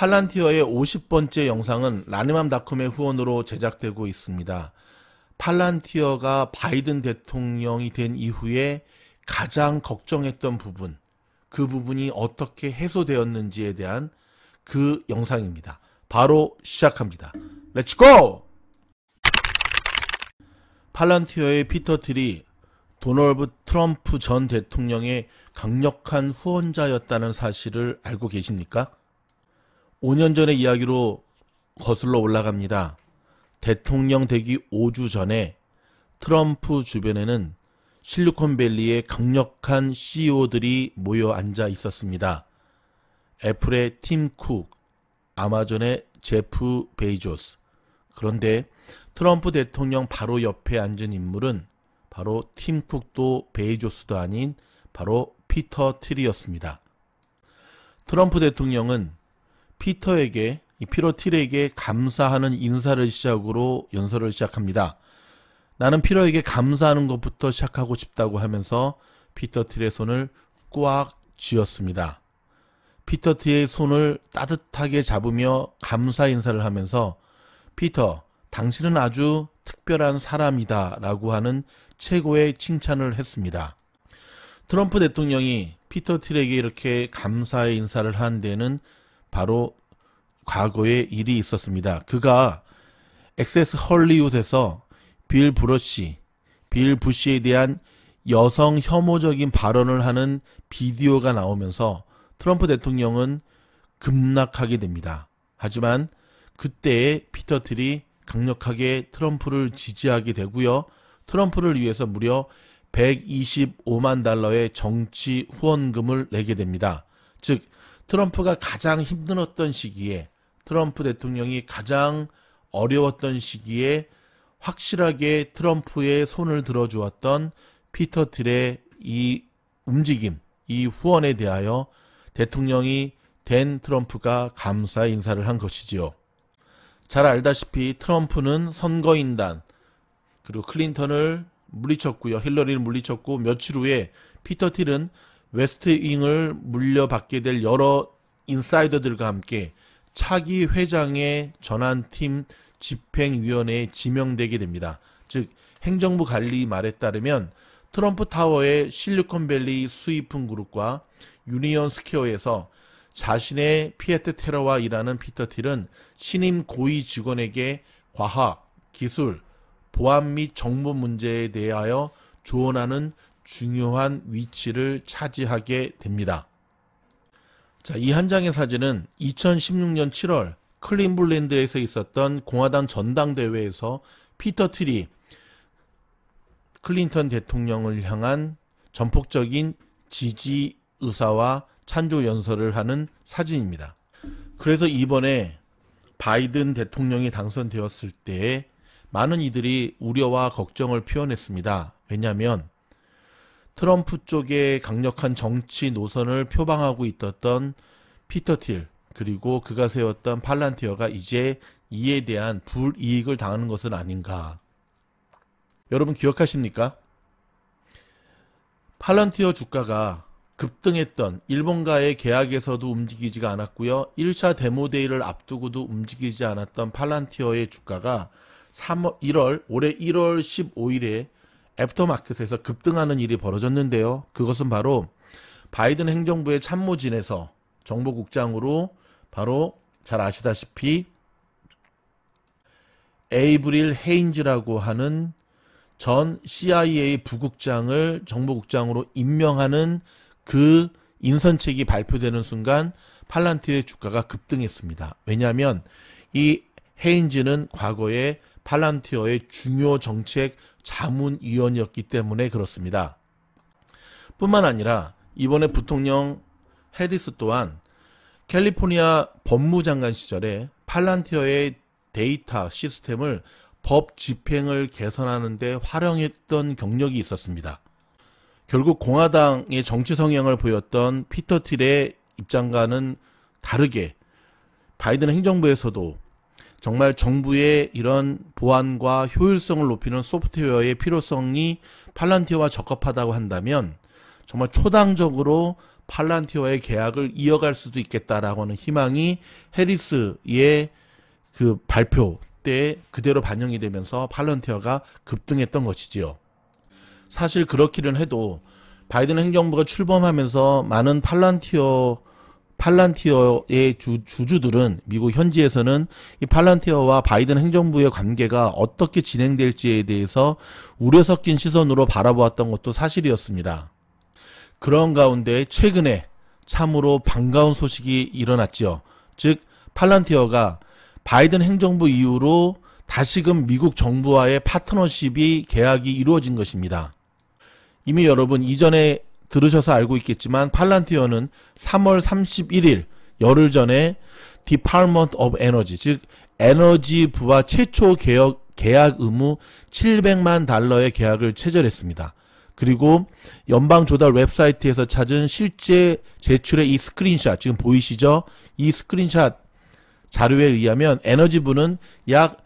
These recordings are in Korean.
팔란티어의 50번째 영상은 라니맘닷컴의 후원으로 제작되고 있습니다. 팔란티어가 바이든 대통령이 된 이후에 가장 걱정했던 부분, 그 부분이 어떻게 해소되었는지에 대한 그 영상입니다. 바로 시작합니다. 렛츠고! 팔란티어의 피터 틸이 도널드 트럼프 전 대통령의 강력한 후원자였다는 사실을 알고 계십니까? 5년 전의 이야기로 거슬러 올라갑니다. 대통령 되기 5주 전에 트럼프 주변에는 실리콘밸리의 강력한 CEO들이 모여 앉아 있었습니다. 애플의 팀 쿡, 아마존의 제프 베이조스. 그런데 트럼프 대통령 바로 옆에 앉은 인물은 바로 팀 쿡도 베이조스도 아닌 바로 피터 트리였습니다. 트럼프 대통령은 피터에게 피로틸에게 감사하는 인사를 시작으로 연설을 시작합니다. 나는 피러에게 감사하는 것부터 시작하고 싶다고 하면서 피터틸의 손을 꽉 쥐었습니다. 피터틸의 손을 따뜻하게 잡으며 감사 인사를 하면서 피터, 당신은 아주 특별한 사람이다 라고 하는 최고의 칭찬을 했습니다. 트럼프 대통령이 피터틸에게 이렇게 감사의 인사를 한 데는 바로 과거에 일이 있었습니다. 그가 엑세스 헐리우드에서 빌 브러시, 빌 부시에 대한 여성 혐오적인 발언을 하는 비디오가 나오면서 트럼프 대통령은 급락하게 됩니다. 하지만 그때의 피터 틀이 강력하게 트럼프를 지지하게 되고요. 트럼프를 위해서 무려 125만 달러의 정치 후원금을 내게 됩니다. 즉 트럼프가 가장 힘들었던 시기에 트럼프 대통령이 가장 어려웠던 시기에 확실하게 트럼프의 손을 들어주었던 피터 틸의 이 움직임, 이 후원에 대하여 대통령이 된 트럼프가 감사 인사를 한 것이지요. 잘 알다시피 트럼프는 선거인단 그리고 클린턴을 물리쳤고요. 힐러리를 물리쳤고 며칠 후에 피터 틸은 웨스트잉을 물려받게 될 여러 인사이더들과 함께 차기 회장의 전환팀 집행위원회에 지명되게 됩니다. 즉 행정부 관리 말에 따르면 트럼프 타워의 실리콘밸리 수입품 그룹과 유니언 스퀘어에서 자신의 피에트 테러와 일하는 피터 틸은 신임 고위 직원에게 과학, 기술, 보안 및 정보 문제에 대하여 조언하는 중요한 위치를 차지하게 됩니다. 자, 이 한 장의 사진은 2016년 7월 클린블랜드에서 있었던 공화당 전당대회에서 피터 트리 클린턴 대통령을 향한 전폭적인 지지 의사와 찬조 연설을 하는 사진입니다. 그래서 이번에 바이든 대통령이 당선되었을 때 많은 이들이 우려와 걱정을 표현했습니다. 왜냐하면 트럼프 쪽의 강력한 정치 노선을 표방하고 있었던 피터 틸 그리고 그가 세웠던 팔란티어가 이제 이에 대한 불이익을 당하는 것은 아닌가. 여러분 기억하십니까? 팔란티어 주가가 급등했던 일본과의 계약에서도 움직이지가 않았고요. 1차 데모데이를 앞두고도 움직이지 않았던 팔란티어의 주가가 3월, 1월, 올해 1월 15일에 애프터마켓에서 급등하는 일이 벌어졌는데요. 그것은 바로 바이든 행정부의 참모진에서 정보국장으로 바로 잘 아시다시피 에이브릴 헤인즈라고 하는 전 CIA 부국장을 정보국장으로 임명하는 그 인선책이 발표되는 순간 팔란티의 주가가 급등했습니다. 왜냐하면 이 헤인즈는 과거에 팔란티어의 중요 정책 자문위원이었기 때문에 그렇습니다. 뿐만 아니라 이번에 부통령 해리스 또한 캘리포니아 법무장관 시절에 팔란티어의 데이터 시스템을 법 집행을 개선하는 데 활용했던 경력이 있었습니다. 결국 공화당의 정치 성향을 보였던 피터 틸의 입장과는 다르게 바이든 행정부에서도 정말 정부의 이런 보안과 효율성을 높이는 소프트웨어의 필요성이 팔란티어와 적합하다고 한다면 정말 초당적으로 팔란티어의 계약을 이어갈 수도 있겠다라고 하는 희망이 해리스의 그 발표 때 그대로 반영이 되면서 팔란티어가 급등했던 것이지요. 사실 그렇기는 해도 바이든 행정부가 출범하면서 많은 팔란티어 팔란티어의 주, 주주들은 미국 현지에서는 이 팔란티어와 바이든 행정부의 관계가 어떻게 진행될지에 대해서 우려 섞인 시선으로 바라보았던 것도 사실이었습니다. 그런 가운데 최근에 참으로 반가운 소식이 일어났죠즉 팔란티어가 바이든 행정부 이후로 다시금 미국 정부와의 파트너십이 계약이 이루어진 것입니다. 이미 여러분 이전에 들으셔서 알고 있겠지만 팔란티어는 3월 31일 열흘 전에 Department of Energy 즉 에너지 부와 최초 개혁, 계약 의무 700만 달러의 계약을 체결했습니다. 그리고 연방 조달 웹사이트에서 찾은 실제 제출의 이 스크린샷 지금 보이시죠? 이 스크린샷 자료에 의하면 에너지부는 약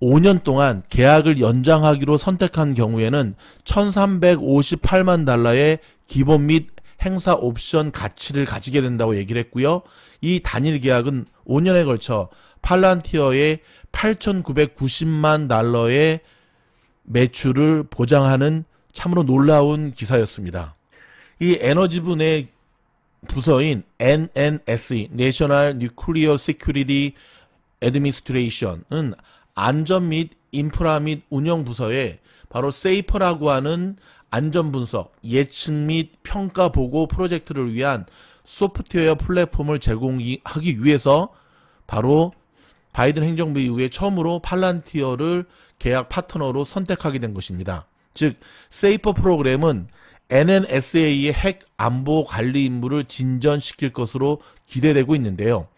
5년 동안 계약을 연장하기로 선택한 경우에는 1358만 달러의 기본 및 행사 옵션 가치를 가지게 된다고 얘기를 했고요. 이 단일 계약은 5년에 걸쳐 팔란티어의 8,990만 달러의 매출을 보장하는 참으로 놀라운 기사였습니다. 이 에너지분의 부서인 NNSE, National Nuclear Security Administration은 안전 및 인프라 및 운영 부서에 바로 세이퍼라고 하는 안전 분석, 예측 및 평가 보고 프로젝트를 위한 소프트웨어 플랫폼을 제공하기 위해서 바로 바이든 행정부 이후에 처음으로 팔란티어를 계약 파트너로 선택하게 된 것입니다. 즉, 세이퍼 프로그램은 NNSA의 핵 안보 관리 임무를 진전시킬 것으로 기대되고 있는데요.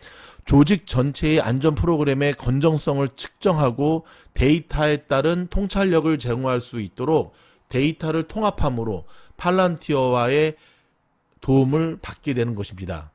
조직 전체의 안전 프로그램의 건정성을 측정하고 데이터에 따른 통찰력을 제공할 수 있도록 데이터를 통합함으로 팔란티어와의 도움을 받게 되는 것입니다.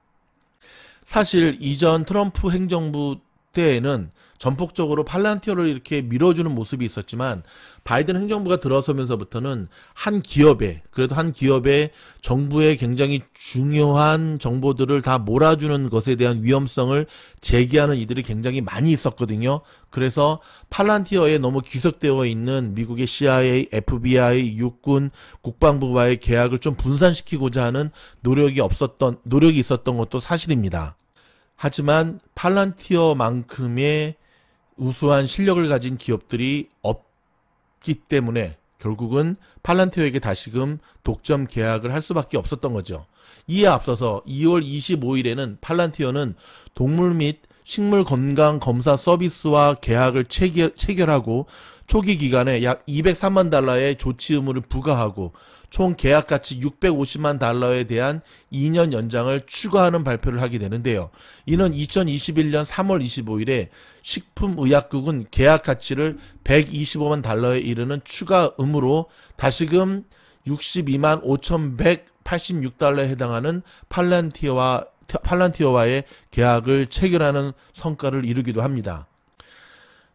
사실 이전 트럼프 행정부 그대에는 전폭적으로 팔란티어를 이렇게 밀어주는 모습이 있었지만 바이든 행정부가 들어서면서부터는 한 기업에 그래도 한 기업에 정부의 굉장히 중요한 정보들을 다 몰아주는 것에 대한 위험성을 제기하는 이들이 굉장히 많이 있었거든요. 그래서 팔란티어에 너무 귀속되어 있는 미국의 CIA, FBI, 육군, 국방부와의 계약을 좀 분산시키고자 하는 노력이 없었던 노력이 있었던 것도 사실입니다. 하지만 팔란티어만큼의 우수한 실력을 가진 기업들이 없기 때문에 결국은 팔란티어에게 다시금 독점 계약을 할 수밖에 없었던 거죠. 이에 앞서서 2월 25일에는 팔란티어는 동물 및 식물 건강 검사 서비스와 계약을 체결, 체결하고 초기 기간에 약 203만 달러의 조치 의무를 부과하고 총 계약 가치 650만 달러에 대한 2년 연장을 추가하는 발표를 하게 되는데요. 이는 2021년 3월 25일에 식품의약국은 계약 가치를 125만 달러에 이르는 추가 의무로 다시금 62만 5,186달러에 해당하는 팔란티어와 팔란티어와의 계약을 체결하는 성과를 이루기도 합니다.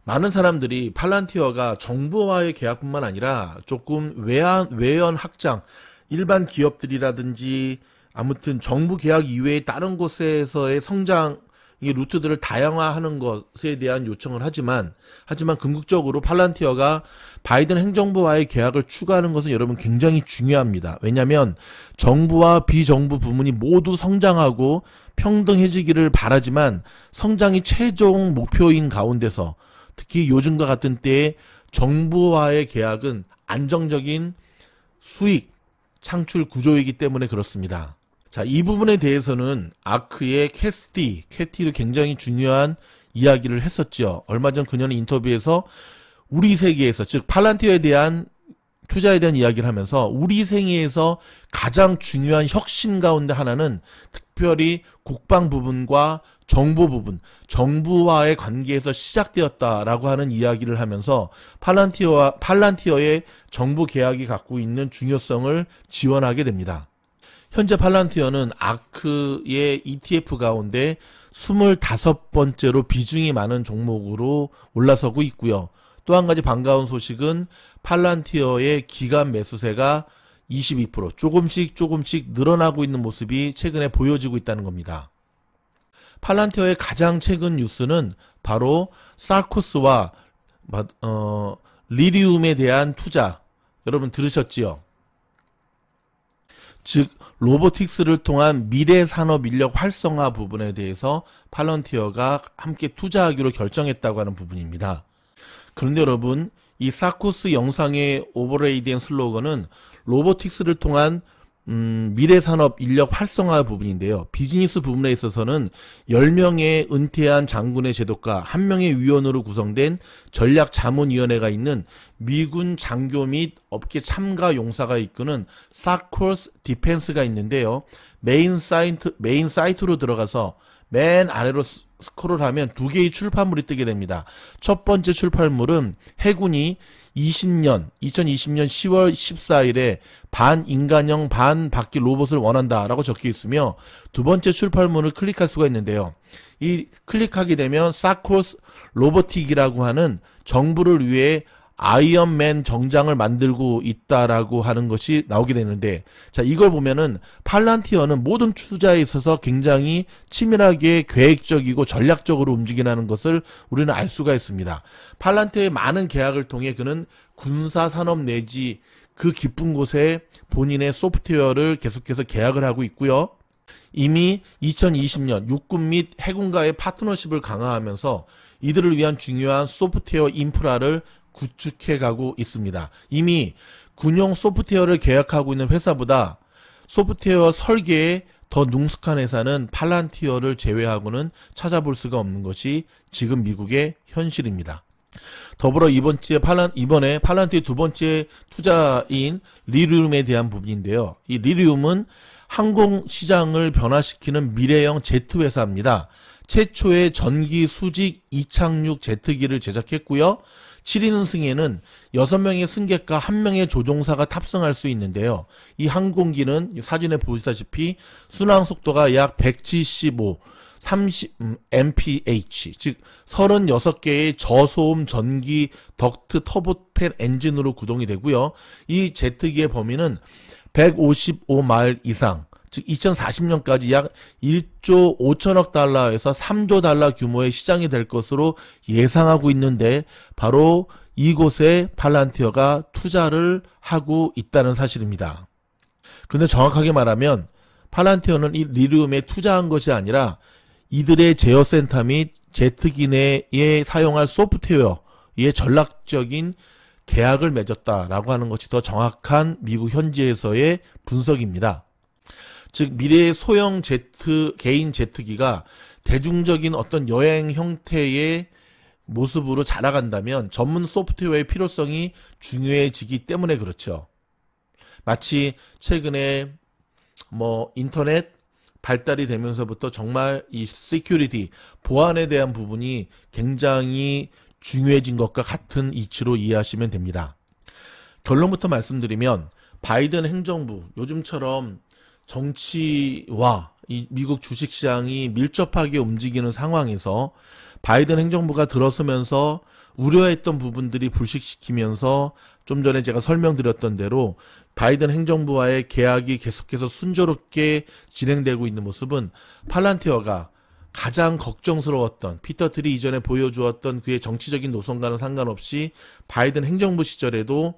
많은 사람들이 팔란티어가 정부와의 계약뿐만 아니라 조금 외환 외연 확장, 일반 기업들이라든지 아무튼 정부 계약 이외의 다른 곳에서의 성장 이 루트들을 다양화하는 것에 대한 요청을 하지만 하지만 궁극적으로 팔란티어가 바이든 행정부와의 계약을 추가하는 것은 여러분 굉장히 중요합니다. 왜냐하면 정부와 비정부 부문이 모두 성장하고 평등해지기를 바라지만 성장이 최종 목표인 가운데서 특히 요즘과 같은 때에 정부와의 계약은 안정적인 수익 창출 구조이기 때문에 그렇습니다. 자, 이 부분에 대해서는 아크의 캐스티, 캐티를 굉장히 중요한 이야기를 했었죠. 얼마 전 그녀는 인터뷰에서 우리 세계에서, 즉, 팔란티어에 대한 투자에 대한 이야기를 하면서 우리 생애에서 가장 중요한 혁신 가운데 하나는 특별히 국방 부분과 정보 부분, 정부와의 관계에서 시작되었다라고 하는 이야기를 하면서 팔란티어와 팔란티어의 정부 계약이 갖고 있는 중요성을 지원하게 됩니다. 현재 팔란티어는 아크의 ETF 가운데 25번째로 비중이 많은 종목으로 올라서고 있고요. 또 한 가지 반가운 소식은 팔란티어의 기간 매수세가 22% 조금씩 조금씩 늘어나고 있는 모습이 최근에 보여지고 있다는 겁니다. 팔란티어의 가장 최근 뉴스는 바로 살코스와 어, 리리움에 대한 투자 여러분 들으셨지요? 즉 로보틱스를 통한 미래 산업 인력 활성화 부분에 대해서 팔런티어가 함께 투자하기로 결정했다고 하는 부분입니다. 그런데 여러분 이 사코스 영상의 오버레이된 슬로건은 로보틱스를 통한 음, 미래 산업 인력 활성화 부분인데요. 비즈니스 부분에 있어서는 10명의 은퇴한 장군의 제독과 1명의 위원으로 구성된 전략 자문위원회가 있는 미군 장교 및 업계 참가 용사가 이끄는 사코스 디펜스가 있는데요. 메인 사이트 메인 사이트로 들어가서 맨 아래로 스크롤하면 두 개의 출판물이 뜨게 됩니다. 첫 번째 출판물은 해군이 20년, 2020년 10월 14일에 반인간형 반바퀴 로봇을 원한다 라고 적혀 있으며 두 번째 출판물을 클릭할 수가 있는데요. 이 클릭하게 되면 사코스 로보틱이라고 하는 정부를 위해 아이언맨 정장을 만들고 있다라고 하는 것이 나오게 되는데 자 이걸 보면은 팔란티어는 모든 투자에 있어서 굉장히 치밀하게 계획적이고 전략적으로 움직이는 것을 우리는 알 수가 있습니다. 팔란티어의 많은 계약을 통해 그는 군사 산업 내지 그 깊은 곳에 본인의 소프트웨어를 계속해서 계약을 하고 있고요. 이미 2020년 육군 및 해군과의 파트너십을 강화하면서 이들을 위한 중요한 소프트웨어 인프라를 구축해 가고 있습니다. 이미 군용 소프트웨어를 계약하고 있는 회사보다 소프트웨어 설계에 더 능숙한 회사는 팔란티어를 제외하고는 찾아볼 수가 없는 것이 지금 미국의 현실입니다. 더불어 이번 주에 팔란, 이번에 팔란티어 두 번째 투자인 리리움에 대한 부분인데요. 이리리움은 항공 시장을 변화시키는 미래형 제트 회사입니다. 최초의 전기 수직 이착륙 제트기를 제작했고요. 7인승에는 6명의 승객과 1명의 조종사가 탑승할 수 있는데요. 이 항공기는 사진에 보시다시피 순항 속도가 약 175, 30 음, mph 즉 36개의 저소음 전기 덕트 터보팬 엔진으로 구동이 되고요. 이 제트기의 범위는 155마일 이상 즉 2040년까지 약 1조 5천억 달러에서 3조 달러 규모의 시장이 될 것으로 예상하고 있는데 바로 이곳에 팔란티어가 투자를 하고 있다는 사실입니다. 그런데 정확하게 말하면 팔란티어는 이 리듐에 투자한 것이 아니라 이들의 제어 센터 및 제트기 내에 사용할 소프트웨어의 전략적인 계약을 맺었다라고 하는 것이 더 정확한 미국 현지에서의 분석입니다. 즉 미래의 소형 제트 개인 제트기가 대중적인 어떤 여행 형태의 모습으로 자라간다면 전문 소프트웨어의 필요성이 중요해지기 때문에 그렇죠. 마치 최근에 뭐 인터넷 발달이 되면서부터 정말 이 시큐리티 보안에 대한 부분이 굉장히 중요해진 것과 같은 이치로 이해하시면 됩니다. 결론부터 말씀드리면 바이든 행정부 요즘처럼 정치와 이 미국 주식시장이 밀접하게 움직이는 상황에서 바이든 행정부가 들어서면서 우려했던 부분들이 불식시키면서 좀 전에 제가 설명드렸던 대로 바이든 행정부와의 계약이 계속해서 순조롭게 진행되고 있는 모습은 팔란티어가 가장 걱정스러웠던 피터 트리 이전에 보여주었던 그의 정치적인 노선과는 상관없이 바이든 행정부 시절에도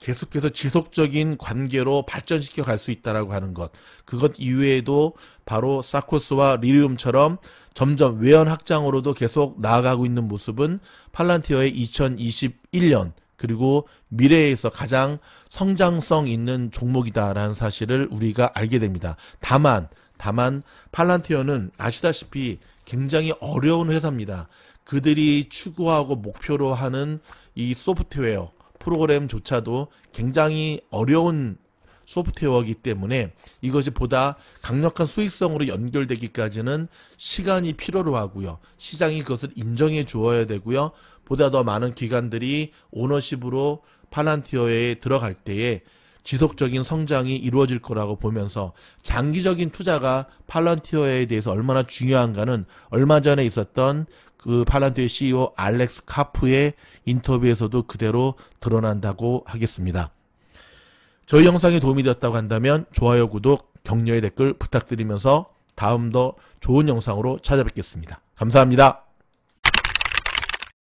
계속해서 지속적인 관계로 발전시켜 갈 수 있다라고 하는 것. 그것 이외에도 바로 사코스와 리리움처럼 점점 외연 확장으로도 계속 나아가고 있는 모습은 팔란티어의 2021년 그리고 미래에서 가장 성장성 있는 종목이다라는 사실을 우리가 알게 됩니다. 다만 다만 팔란티어는 아시다시피 굉장히 어려운 회사입니다. 그들이 추구하고 목표로 하는 이 소프트웨어 프로그램조차도 굉장히 어려운 소프트웨어이기 때문에 이것이 보다 강력한 수익성으로 연결되기까지는 시간이 필요로 하고요. 시장이 그것을 인정해 주어야 되고요. 보다 더 많은 기관들이 오너십으로 파란티어에 들어갈 때에 지속적인 성장이 이루어질 거라고 보면서 장기적인 투자가 팔런티어에 대해서 얼마나 중요한가는 얼마 전에 있었던 그 팔런티어 CEO 알렉스 카프의 인터뷰에서도 그대로 드러난다고 하겠습니다. 저희 영상이 도움이 되었다고 한다면 좋아요, 구독, 격려의 댓글 부탁드리면서 다음 더 좋은 영상으로 찾아뵙겠습니다. 감사합니다.